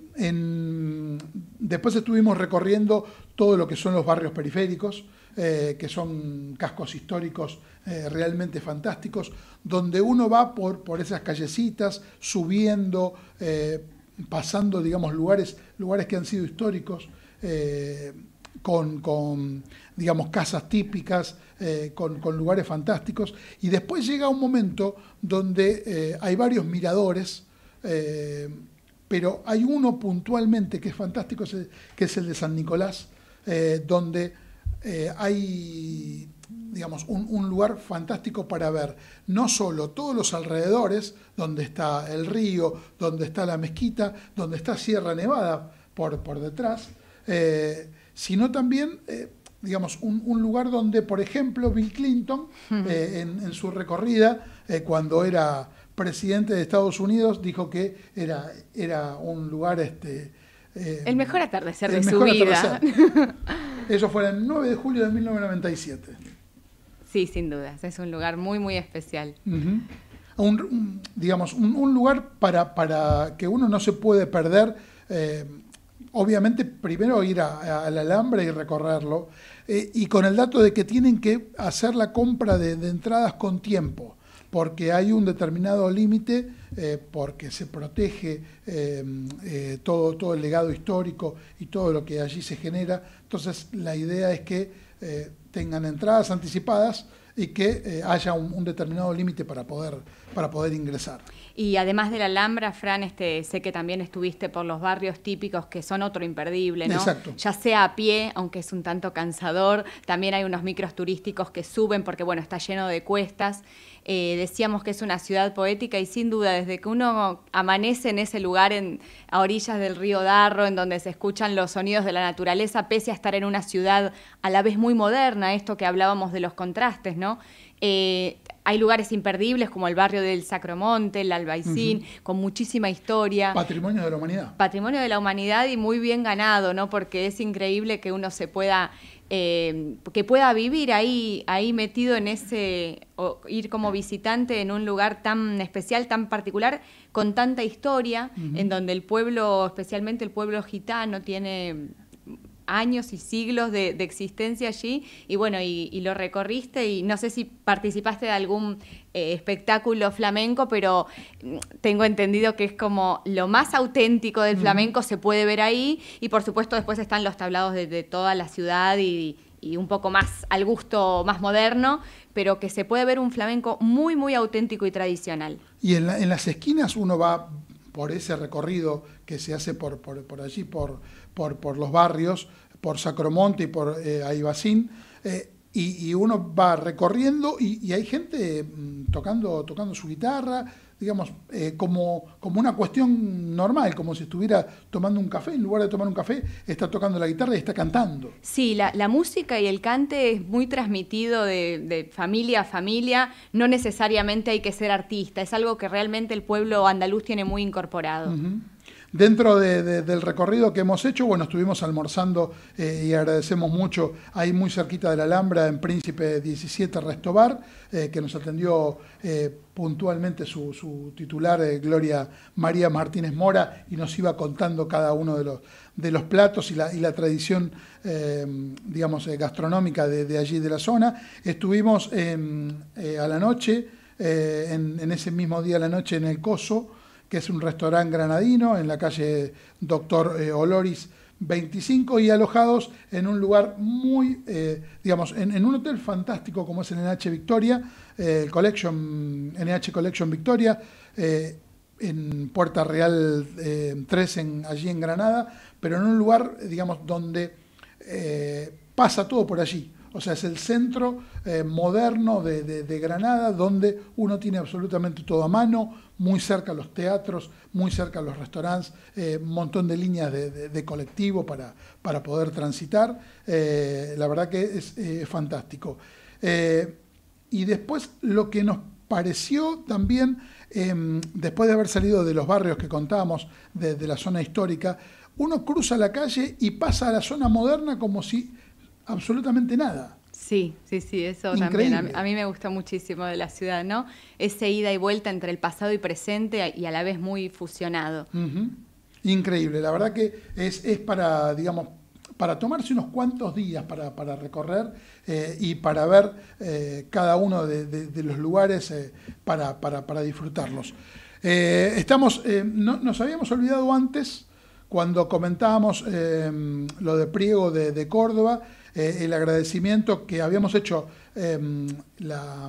después estuvimos recorriendo todo lo que son los barrios periféricos, eh, que son cascos históricos eh, realmente fantásticos, donde uno va por, por esas callecitas, subiendo, pasando, digamos, lugares, lugares que han sido históricos. Con, digamos, casas típicas, con, lugares fantásticos. Y después llega un momento donde hay varios miradores pero hay uno puntualmente que es fantástico, que es el de San Nicolás, eh, donde eh, hay digamos, un, lugar fantástico para ver no solo todos los alrededores, donde está el río, donde está la mezquita, donde está Sierra Nevada por, por detrás, eh, sino también, digamos, un, lugar donde, por ejemplo, Bill Clinton, en, en, su recorrida, cuando era presidente de Estados Unidos dijo que era, era un lugar... Este, eh, el mejor atardecer de su vida. Eso fue el 9 de julio de 1997. Sí, sin dudas, es un lugar muy, muy especial. un, digamos, un, lugar para, para, que uno no se puede perder. Eh, obviamente, primero ir a, al alambre y recorrerlo. Eh, y con el dato de que tienen que hacer la compra de, de entradas con tiempo porque hay un determinado límite, eh, porque se protege em, eh, todo, todo el legado histórico y todo lo que allí se genera. Entonces la idea es que eh, tengan entradas anticipadas y que haya un, determinado límite para poder, para poder ingresar.
Y además de la Alhambra, Fran, este, sé que también estuviste por los barrios típicos que son otro imperdible, ¿no? Exacto. Ya sea a pie, aunque es un tanto cansador, también hay unos micros turísticos que suben porque, bueno, está lleno de cuestas. Eh, decíamos que es una ciudad poética y sin duda desde que uno amanece en ese lugar a orillas del río Darro, en donde se escuchan los sonidos de la naturaleza, pese a estar en una ciudad a la vez muy moderna, esto que hablábamos de los contrastes, ¿no? Eh, hay lugares imperdibles como el barrio del Sacromonte, el Albaicín, con muchísima historia. Patrimonio de la humanidad. Patrimonio de la humanidad y muy bien ganado, ¿no? Porque es increíble que uno se pueda Em, que pueda vivir ahí, ahí metido en ese, o ir como visitante en un lugar tan especial, tan particular, con tanta historia, en donde el pueblo, especialmente el pueblo gitano, tiene años y siglos de, existencia allí y bueno, y, lo recorriste y no sé si participaste de algún eh, espectáculo flamenco, pero mm, tengo entendido que es como lo más auténtico del flamenco se puede ver ahí y por supuesto después están los tablados de, toda la ciudad y, un poco más al gusto más moderno, pero que se puede ver un flamenco muy, muy auténtico y tradicional.
Y en las esquinas uno va por ese recorrido que se hace por, por, por allí, por, por, los barrios, por Sacromonte y por eh, eh y, uno va recorriendo y, y hay gente mm, tocando, tocando su guitarra, digamos, eh, como, como una cuestión normal, como si estuviera tomando un café, en lugar de tomar un café, está tocando la guitarra y está cantando. Sí,
la, música y el cante es muy transmitido de, de, familia a familia, no necesariamente hay que ser artista, es algo que realmente el pueblo andaluz tiene muy incorporado.
Dentro del recorrido que hemos hecho, bueno, estuvimos almorzando eh, y agradecemos mucho ahí muy cerquita de la Alhambra, en Príncipe 17 Restobar, eh, que nos atendió eh, puntualmente su, su titular, Gloria María Martínez Mora, y nos iba contando cada uno de los, de los platos y la, y la tradición, digamos, gastronómica de, allí, de la zona. Estuvimos a la noche, en, en, ese mismo día a la noche, en el Coso, que es un restaurante granadino en la calle Doctor eh, Oloris 25 y alojados en un lugar muy, eh, digamos, en, un hotel fantástico como es el NH Victoria, eh, Collection, NH Collection Victoria, en Puerta Real 3, allí en Granada, pero en un lugar, digamos, donde pasa todo por allí o sea, es el centro eh, moderno de, Granada, donde uno tiene absolutamente todo a mano, muy cerca los teatros, muy cerca los restaurantes, un eh, montón de líneas de, colectivo para, poder transitar. Eh, la verdad que es fantástico. y después lo que nos pareció también, em, después de haber salido de los barrios que contábamos, de la zona histórica, uno cruza la calle y pasa a la zona moderna como si absolutamente nada. Sí,
sí, sí, eso también. A, mí me gusta muchísimo de la ciudad, ¿no? Ese ida y vuelta entre el pasado y presente y a la vez muy fusionado.
Increíble, la verdad que es, para, digamos, para tomarse unos cuantos días para, recorrer eh, y para ver eh, cada uno de, los lugares eh, para, disfrutarlos. estamos, no, nos habíamos olvidado antes, cuando comentábamos lo de Priego de Córdoba, eh, el agradecimiento que habíamos hecho em, la,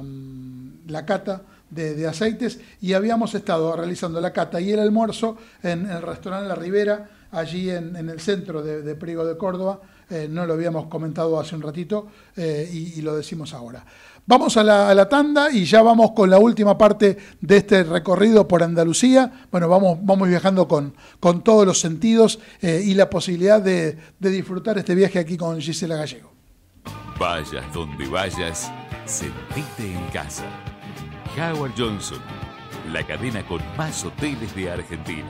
cata de, aceites y habíamos estado realizando la cata y el almuerzo en el restaurante La Rivera, allí en, el centro de, de Prigo de Córdoba. Eh, no lo habíamos comentado hace un ratito eh, y lo decimos ahora. Vamos a la, tanda y ya vamos con la última parte de este recorrido por Andalucía. Bueno, vamos, vamos viajando con, con todos los sentidos eh, y la posibilidad de, de disfrutar este viaje aquí con Gisela Gallego.
Vayas donde vayas, sentite en casa. Howard Johnson, la cadena con más hoteles de Argentina.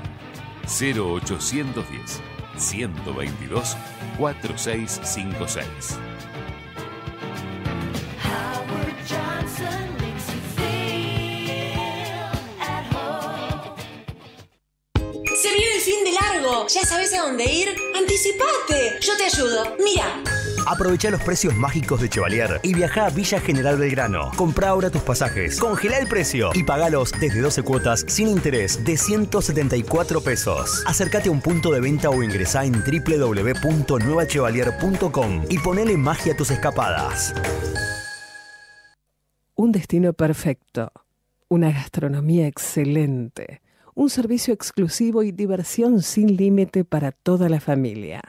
0810 122 4656. Se viene el fin de largo. ¿Ya sabes a dónde ir? ¡Anticipate! Yo te ayudo. Mira. Aprovecha los precios mágicos de Chevalier y viaja a Villa General Belgrano. Compra ahora tus pasajes, congela el precio y pagalos desde 12 cuotas sin interés de 174 pesos. Acércate a un punto de venta o ingresa en www.nuevachevalier.com y ponele magia a tus escapadas destino perfecto, una gastronomía excelente, un servicio exclusivo y diversión sin límite para toda la familia.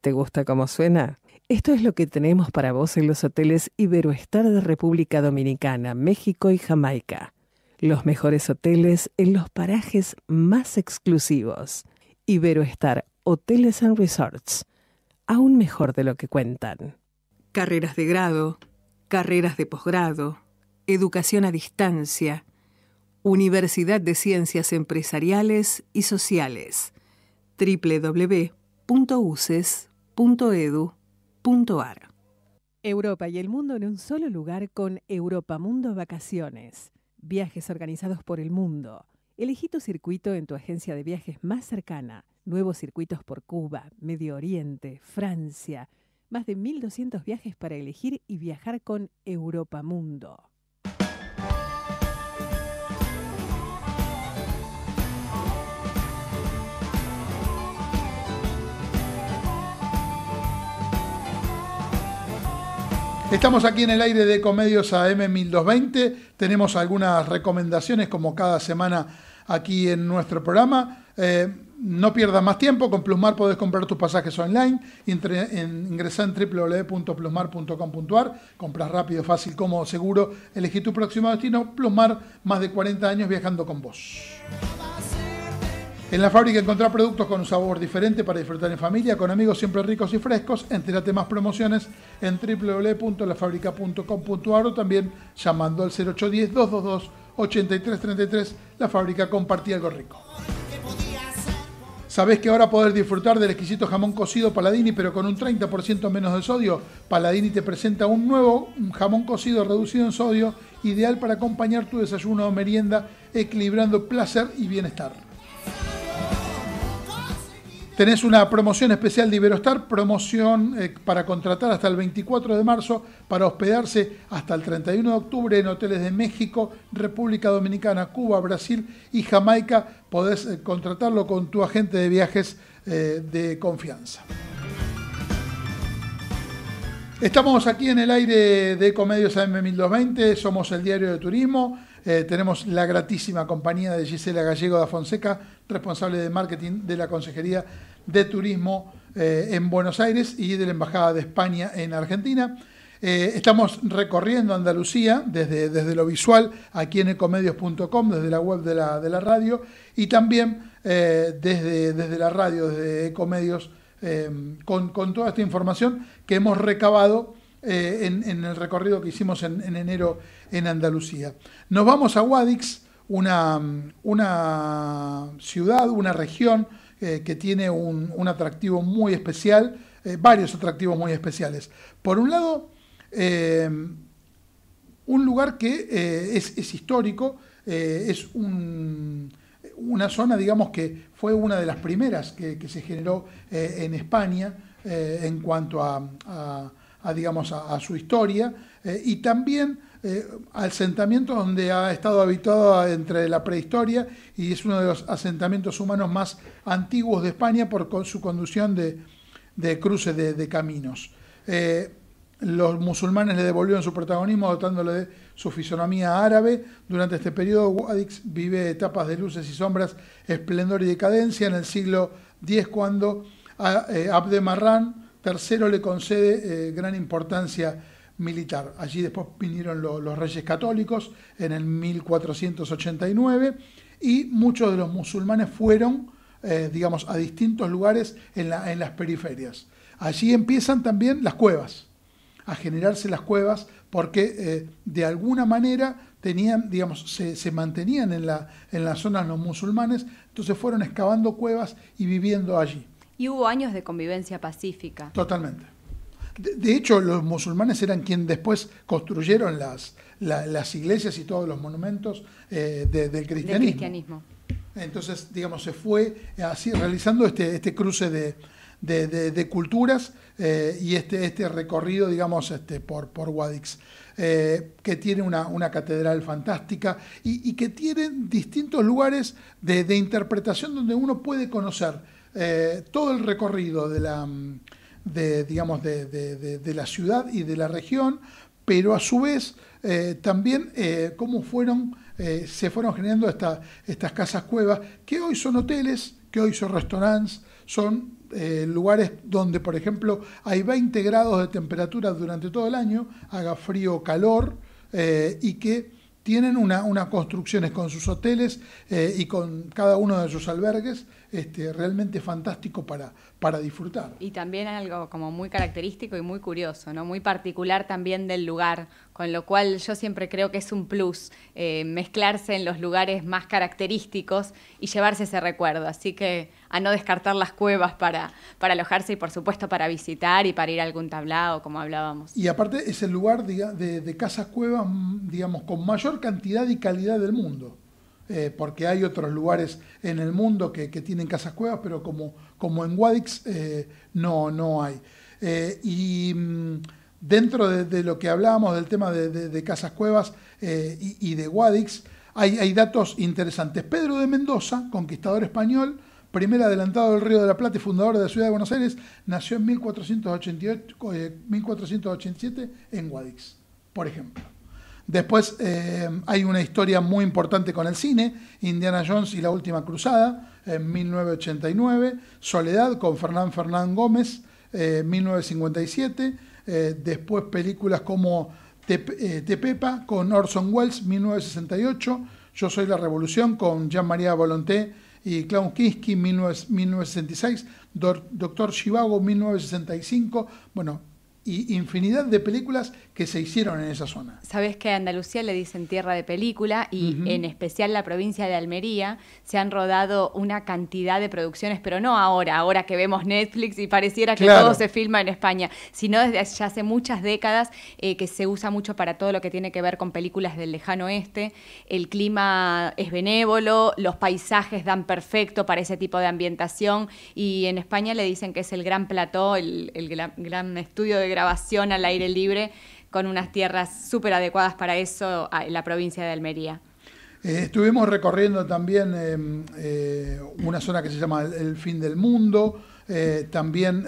¿Te gusta cómo suena? Esto es lo que tenemos para vos en los hoteles Iberoestar de República Dominicana, México y Jamaica. Los mejores hoteles en los parajes más exclusivos. Iberoestar Hoteles and Resorts. Aún mejor de lo que cuentan. Carreras de grado, carreras de posgrado educación a distancia, Universidad de Ciencias Empresariales y Sociales, www.uses.edu.ar Europa y el mundo en un solo lugar con Europa Mundo Vacaciones. Viajes organizados por el mundo. Elegí tu circuito en tu agencia de viajes más cercana. Nuevos circuitos por Cuba, Medio Oriente, Francia. Más de 1.200 viajes para elegir y viajar con Europa Mundo.
Estamos aquí en el aire de Comedios AM 1220. Tenemos algunas recomendaciones como cada semana aquí en nuestro programa. Eh, no pierdas más tiempo, con Plusmar podés comprar tus pasajes online, Entre, en, en www.plusmar.com.ar, compras rápido, fácil, cómodo, seguro, elegí tu próximo destino, Plusmar, más de 40 años viajando con vos. En la fábrica encontrar productos con un sabor diferente para disfrutar en familia, con amigos siempre ricos y frescos. Entérate más promociones en www.lafabrica.com.ar o también llamando al 0810-222-8333. La fábrica compartía algo rico. ¿Sabés que ahora podés disfrutar del exquisito jamón cocido Paladini pero con un 30% menos de sodio? Paladini te presenta un nuevo jamón cocido reducido en sodio, ideal para acompañar tu desayuno o merienda, equilibrando placer y bienestar. Tenés una promoción especial de Iberostar, promoción eh, para contratar hasta el 24 de marzo, para hospedarse hasta el 31 de octubre en hoteles de México, República Dominicana, Cuba, Brasil y Jamaica. Podés eh, contratarlo con tu agente de viajes eh, de confianza. Estamos aquí en el aire de Comedios AM 1220, somos el diario de turismo. Eh, tenemos la gratísima compañía de Gisela Gallego da Fonseca, responsable de marketing de la Consejería de Turismo eh, en Buenos Aires y de la Embajada de España en Argentina. Eh, estamos recorriendo Andalucía desde, desde lo visual, aquí en ecomedios.com, desde la web de la, radio y también desde, desde la radio, de Ecomedios, con, con toda esta información que hemos recabado eh, en, el recorrido que hicimos en, enero en Andalucía. Nos vamos a Guadix, una, una ciudad, una región eh, que tiene un, atractivo muy especial, eh, varios atractivos muy especiales. Por un lado, un lugar que es, histórico, es una zona, digamos, que fue una de las primeras que, se generó en España en cuanto a, a, digamos, a, su historia eh, y también eh, al asentamiento donde ha estado habitado entre la prehistoria y es uno de los asentamientos humanos más antiguos de España por con su conducción de, cruces de, caminos. Eh, los musulmanes le devolvieron su protagonismo dotándole de su fisonomía árabe. Durante este periodo, Guadix vive etapas de luces y sombras, esplendor y decadencia. En el siglo X, cuando ah, Abdemarrán tercero le concede eh, gran importancia militar. Allí después vinieron los reyes católicos en el 1489 y muchos de los musulmanes fueron, eh, digamos, a distintos lugares en, las periferias. Allí empiezan también las cuevas, a generarse las cuevas porque eh, de alguna manera tenían, digamos, se, mantenían en la, en las zonas los musulmanes, entonces fueron excavando cuevas y viviendo allí.
Y hubo años de convivencia pacífica.
Totalmente. De, hecho, los musulmanes eran quienes después construyeron las, las iglesias y todos los monumentos eh, del cristianismo. Entonces, digamos, se fue eh, así realizando este, este cruce de, culturas eh, y este, este recorrido, digamos, este, por, por Guadix, que tiene una, una catedral fantástica y, que tiene distintos lugares de, de interpretación donde uno puede conocer eh, todo el recorrido de la, mm, de, la ciudad y de la región, pero a su vez eh, también eh, cómo fueron, se fueron generando estas casas cuevas, que hoy son hoteles, que hoy son restaurantes, son lugares donde, por ejemplo, hay 20 grados de temperatura durante todo el año, haga frío o calor, y que tienen unas construcciones con sus hoteles y con cada uno de sus albergues este, realmente fantástico para, disfrutar.
Y también algo como muy característico y muy curioso, ¿no? muy particular también del lugar, con lo cual yo siempre creo que es un plus eh, mezclarse en los lugares más característicos y llevarse ese recuerdo. Así que a no descartar las cuevas para, alojarse y por supuesto para visitar y para ir a algún tablado, como hablábamos.
Y aparte es el lugar de, de casas cuevas, mm, digamos, con mayor cantidad y calidad del mundo. Eh, porque hay otros lugares en el mundo que, tienen casas cuevas, pero como, en Guadix eh, no, hay. Eh, y mm, dentro de, lo que hablábamos del tema de, casas cuevas y, de Guadix, hay, datos interesantes. Pedro de Mendoza, conquistador español, primer adelantado del Río de la Plata y fundador de la ciudad de Buenos Aires, nació en 1488, 1487 en Guadix, por ejemplo. Después eh, hay una historia muy importante con el cine, Indiana Jones y la Última Cruzada, en 1989, Soledad con Fernán Fernán Gómez, eh, en 1957, eh, después películas como Te, Pepa con Orson Welles, 1968, Yo Soy la Revolución con Jean marie Volonté y Clown Kinski, 1966, Doctor Chivago, 1965, bueno, y infinidad de películas que se hicieron en esa zona.
Sabes que a Andalucía le dicen tierra de película y en especial la provincia de Almería se han rodado una cantidad de producciones, pero no ahora, ahora que vemos Netflix y pareciera que todo se filma en España, sino desde hace muchas décadas eh, que se usa mucho para todo lo que tiene que ver con películas del lejano oeste. El clima es benévolo, los paisajes dan perfecto para ese tipo de ambientación y en España le dicen que es el gran plató, el, gran, gran estudio de grabación al aire libre con unas tierras súper adecuadas para eso ah, en la provincia de Almería.
Eh, estuvimos recorriendo también eh, eh, una zona que se llama el, fin del mundo, también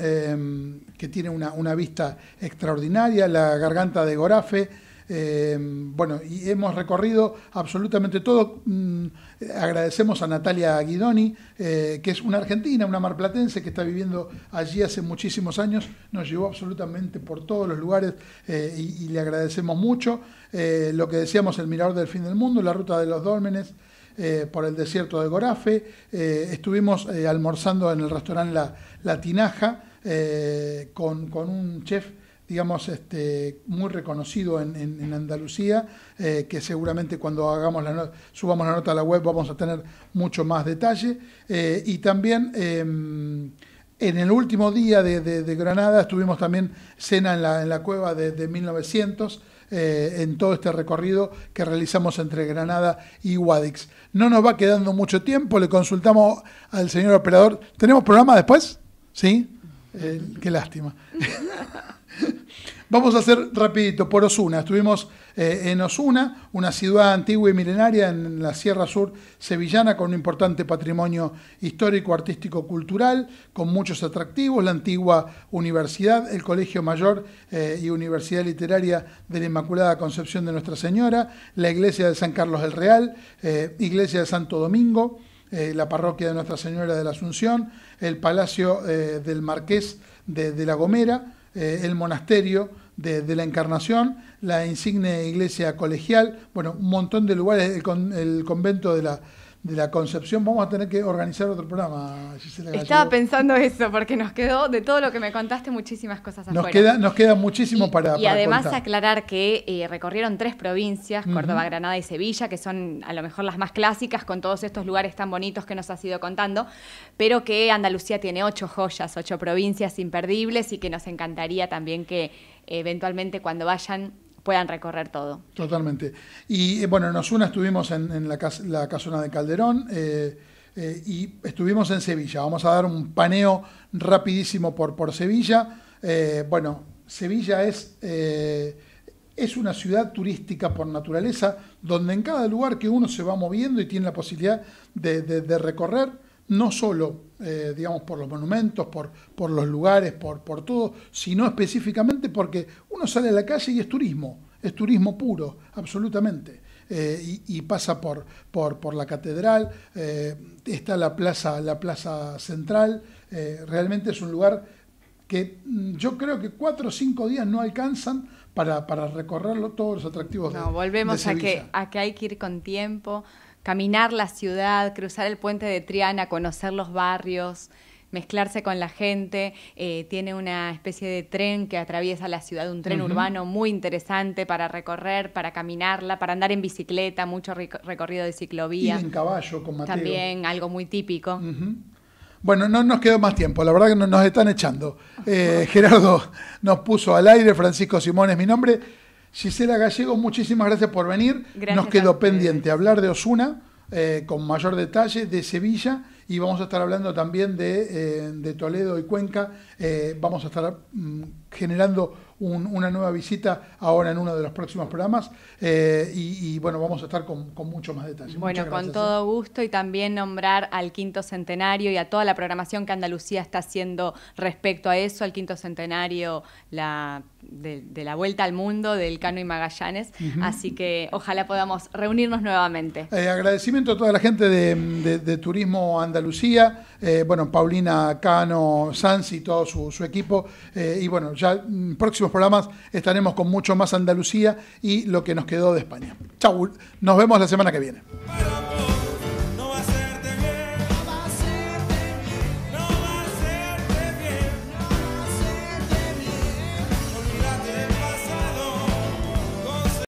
que tiene una, vista extraordinaria, la garganta de Gorafe, eh, bueno, y hemos recorrido absolutamente todo. Mm, agradecemos a Natalia Guidoni, eh, que es una argentina, una marplatense que está viviendo allí hace muchísimos años. Nos llevó absolutamente por todos los lugares eh, y, le agradecemos mucho. lo que decíamos, el mirador del fin del mundo, la ruta de los dólmenes. por el desierto de Gorafe, estuvimos almorzando en el restaurante La, Tinaja con, un chef digamos, este, muy reconocido en, Andalucía, eh, que seguramente cuando hagamos la subamos la nota a la web vamos a tener mucho más detalle. Eh, y también em, en el último día de, Granada estuvimos también cena en la, en la cueva de, de 1900. Eh, en todo este recorrido que realizamos entre Granada y Guadix. No nos va quedando mucho tiempo, le consultamos al señor operador. ¿Tenemos programa después? ¿Sí? qué lástima. Vamos a hacer rapidito por Osuna. Estuvimos eh, en Osuna, una ciudad antigua y milenaria en la Sierra Sur sevillana con un importante patrimonio histórico, artístico, cultural, con muchos atractivos, la antigua universidad, el Colegio Mayor eh, y Universidad Literaria de la Inmaculada Concepción de Nuestra Señora, la iglesia de San Carlos del Real, eh, iglesia de Santo Domingo, la parroquia de Nuestra Señora de la Asunción, el Palacio del Marqués de La Gomera, eh, el monasterio de, la Encarnación, la insigne iglesia colegial, bueno, un montón de lugares, el convento de la de la concepción, vamos a tener que organizar otro programa, Estaba
pensando eso, porque nos quedó, de todo lo que me contaste, muchísimas cosas nos Queda,
nos queda muchísimo para Y además
aclarar que eh, recorrieron tres provincias, Córdoba, Granada y Sevilla, que son a lo mejor las más clásicas, con todos estos lugares tan bonitos que nos has ido contando, pero que Andalucía tiene ocho joyas, ocho provincias imperdibles y que nos encantaría también que eventualmente cuando vayan puedan recorrer todo.
Totalmente. Y eh, bueno, nos Osuna estuvimos en, la, casona de Calderón eh, eh, y estuvimos en Sevilla. Vamos a dar un paneo rapidísimo por, por Sevilla. bueno, Sevilla es, es una ciudad turística por naturaleza, donde en cada lugar que uno se va moviendo y tiene la posibilidad de, de recorrer, no solo eh, digamos, por los monumentos, por, por los lugares, por, por todo, sino específicamente porque uno sale a la calle y es turismo, es turismo puro, absolutamente. Eh, y, pasa por, por, por la catedral, eh, está la plaza, la plaza central, realmente es un lugar que mm, yo creo que cuatro o cinco días no alcanzan para, para recorrerlo todos los atractivos. No, volvemos a, que,
a que hay que ir con tiempo, caminar la ciudad, cruzar el puente de Triana, conocer los barrios, mezclarse con la gente. Eh, tiene una especie de tren que atraviesa la ciudad, un tren urbano muy interesante para recorrer, para caminarla, para andar en bicicleta, mucho recorrido de ciclovía. Y en caballo
con Mateo. También
algo muy típico.
Bueno, no nos quedó más tiempo, la verdad que nos están echando. Eh, Gerardo nos puso al aire, Francisco Simón es mi nombre. Gisela Gallego, muchísimas gracias por venir. Nos quedó pendiente hablar de Osuna eh, con mayor detalle, de Sevilla y vamos a estar hablando también de, eh, Toledo y Cuenca. Eh, vamos a estar mm, generando una nueva visita ahora en uno de los próximos programas eh, y, bueno, vamos a estar con, mucho más detalle. Bueno, con todo ¿eh?
gusto y también nombrar al quinto centenario y a toda la programación que Andalucía está haciendo respecto a eso, al quinto centenario la, de, la vuelta al mundo del Cano y Magallanes. Así que ojalá podamos reunirnos nuevamente.
Eh, agradecimiento a toda la gente de, Turismo Andalucía, bueno, Paulina Cano, Sanz y todo su equipo. y bueno, ya mm, próximo programas estaremos con mucho más Andalucía y lo que nos quedó de España. Chau, nos vemos la semana que viene.